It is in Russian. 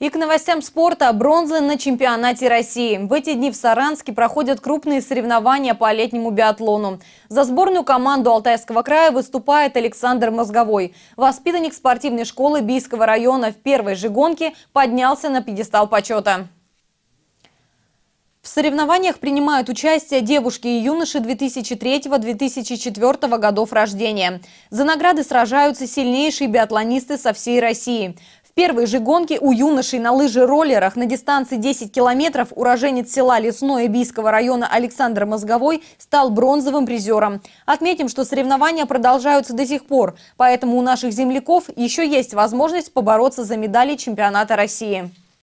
И к новостям спорта. бронзы на чемпионате России. В эти дни в Саранске проходят крупные соревнования по летнему биатлону. За сборную команду Алтайского края выступает Александр Мозговой. Воспитанник спортивной школы Бийского района в первой же гонке поднялся на пьедестал почета. В соревнованиях принимают участие девушки и юноши 2003-2004 годов рождения. За награды сражаются сильнейшие биатлонисты со всей России первой же гонке у юношей на лыже-роллерах на дистанции 10 километров уроженец села Лесное Бийского района Александр Мозговой стал бронзовым призером. Отметим, что соревнования продолжаются до сих пор, поэтому у наших земляков еще есть возможность побороться за медали чемпионата России.